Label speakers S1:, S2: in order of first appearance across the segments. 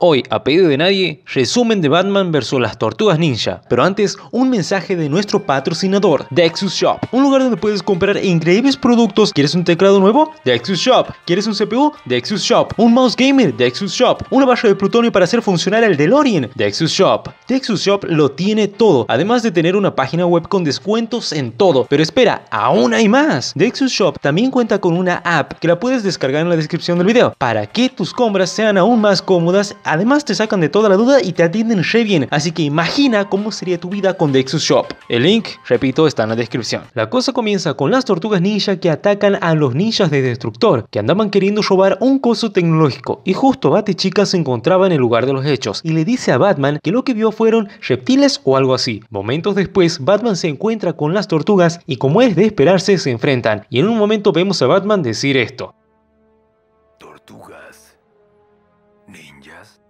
S1: Hoy, a pedido de nadie, resumen de Batman versus las Tortugas Ninja, pero antes un mensaje de nuestro patrocinador, Dexus Shop, un lugar donde puedes comprar increíbles productos. ¿Quieres un teclado nuevo? Dexus Shop. ¿Quieres un CPU? Dexus Shop. ¿Un mouse gamer? Dexus Shop. ¿Una barra de plutonio para hacer funcionar el DeLorean? Dexus Shop. Dexus Shop lo tiene todo, además de tener una página web con descuentos en todo. Pero espera, aún hay más. Dexus Shop también cuenta con una app que la puedes descargar en la descripción del video para que tus compras sean aún más cómodas Además te sacan de toda la duda y te atienden re bien, así que imagina cómo sería tu vida con Dexus Shop. El link, repito, está en la descripción. La cosa comienza con las tortugas ninja que atacan a los ninjas de Destructor, que andaban queriendo robar un coso tecnológico, y justo Batichica se encontraba en el lugar de los hechos, y le dice a Batman que lo que vio fueron reptiles o algo así. Momentos después, Batman se encuentra con las tortugas y como es de esperarse, se enfrentan, y en un momento vemos a Batman decir esto. ninjas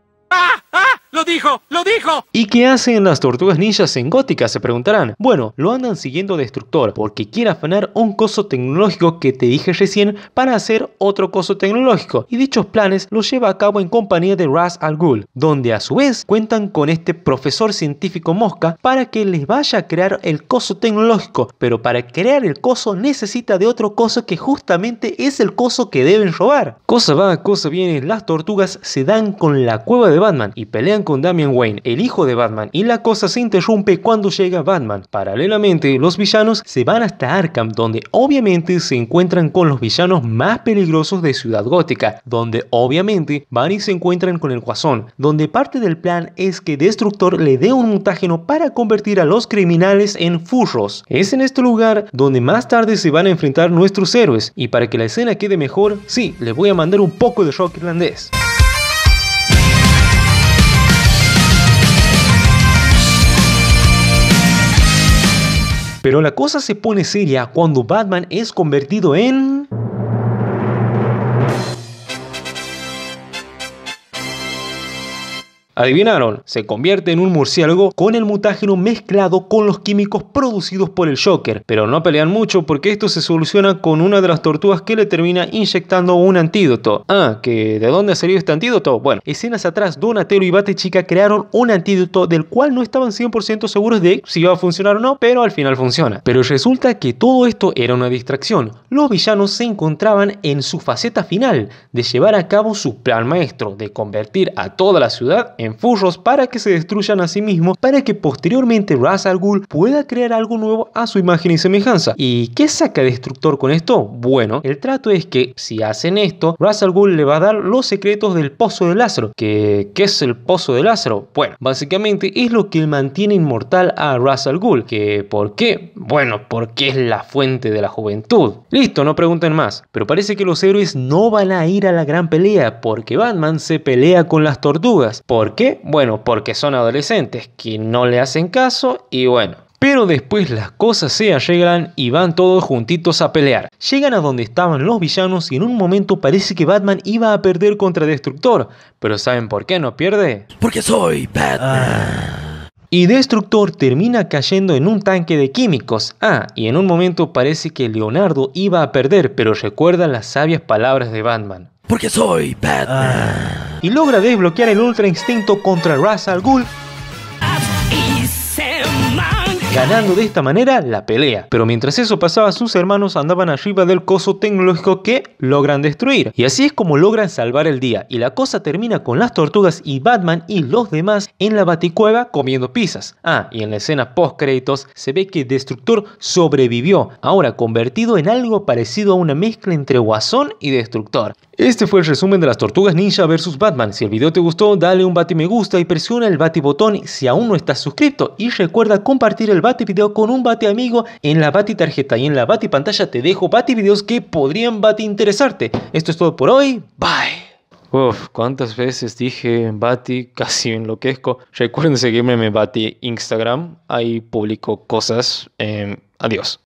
S1: ¡Lo dijo! ¡Lo dijo! ¿Y qué hacen las tortugas ninjas en Gótica? Se preguntarán. Bueno, lo andan siguiendo Destructor porque quiere afanar un coso tecnológico que te dije recién para hacer otro coso tecnológico. Y dichos planes los lleva a cabo en compañía de Ras Al Ghul, donde a su vez cuentan con este profesor científico mosca para que les vaya a crear el coso tecnológico. Pero para crear el coso necesita de otro coso que justamente es el coso que deben robar. Cosa va, cosa viene, las tortugas se dan con la cueva de Batman y pelean con con Damian Wayne, el hijo de Batman, y la cosa se interrumpe cuando llega Batman. Paralelamente, los villanos se van hasta Arkham, donde obviamente se encuentran con los villanos más peligrosos de Ciudad Gótica, donde obviamente van y se encuentran con el Guasón, donde parte del plan es que Destructor le dé un mutágeno para convertir a los criminales en furros. Es en este lugar donde más tarde se van a enfrentar nuestros héroes, y para que la escena quede mejor, sí, les voy a mandar un poco de rock irlandés. Pero la cosa se pone seria cuando Batman es convertido en... Adivinaron, se convierte en un murciélago con el mutágeno mezclado con los químicos producidos por el Joker, pero no pelean mucho porque esto se soluciona con una de las tortugas que le termina inyectando un antídoto. Ah, que ¿de dónde ha salido este antídoto? Bueno, escenas atrás, Donatello y Batechica crearon un antídoto del cual no estaban 100% seguros de si iba a funcionar o no, pero al final funciona. Pero resulta que todo esto era una distracción. Los villanos se encontraban en su faceta final de llevar a cabo su plan maestro de convertir a toda la ciudad en furros para que se destruyan a sí mismos, para que posteriormente Ra's al pueda crear algo nuevo a su imagen y semejanza. ¿Y qué saca Destructor con esto? Bueno, el trato es que si hacen esto, Ra's al le va a dar los secretos del Pozo de Lázaro. ¿Qué, es el Pozo de Lázaro? Bueno, básicamente es lo que mantiene inmortal a Ra's al ¿Que, ¿Por qué? Bueno, porque es la fuente de la juventud. Listo, no pregunten más. Pero parece que los héroes no van a ir a la gran pelea porque Batman se pelea con las tortugas. ¿Por qué? Bueno, porque son adolescentes que no le hacen caso y bueno. Pero después las cosas se arreglan y van todos juntitos a pelear. Llegan a donde estaban los villanos y en un momento parece que Batman iba a perder contra Destructor. Pero ¿saben por qué no pierde? Porque soy Batman. Ah y Destructor termina cayendo en un tanque de químicos. Ah, y en un momento parece que Leonardo iba a perder, pero recuerda las sabias palabras de Batman. Porque soy Batman. Ah. Y logra desbloquear el Ultra Instinto contra Ra's al Ghul ganando de esta manera la pelea. Pero mientras eso pasaba, sus hermanos andaban arriba del coso tecnológico que logran destruir. Y así es como logran salvar el día. Y la cosa termina con las tortugas y Batman y los demás en la baticueva comiendo pizzas. Ah, y en la escena post créditos se ve que Destructor sobrevivió, ahora convertido en algo parecido a una mezcla entre Guasón y Destructor. Este fue el resumen de las Tortugas Ninja vs Batman. Si el video te gustó, dale un bati me gusta y presiona el bati botón si aún no estás suscrito y recuerda compartir el el Bati Video con un bate Amigo en la Bati Tarjeta y en la Bati Pantalla te dejo Bati Videos que podrían Bati interesarte. Esto es todo por hoy. Bye. uff, cuántas veces dije Bati, casi enloquezco. Recuerden seguirme en mi Bati Instagram, ahí publico cosas. Eh, adiós.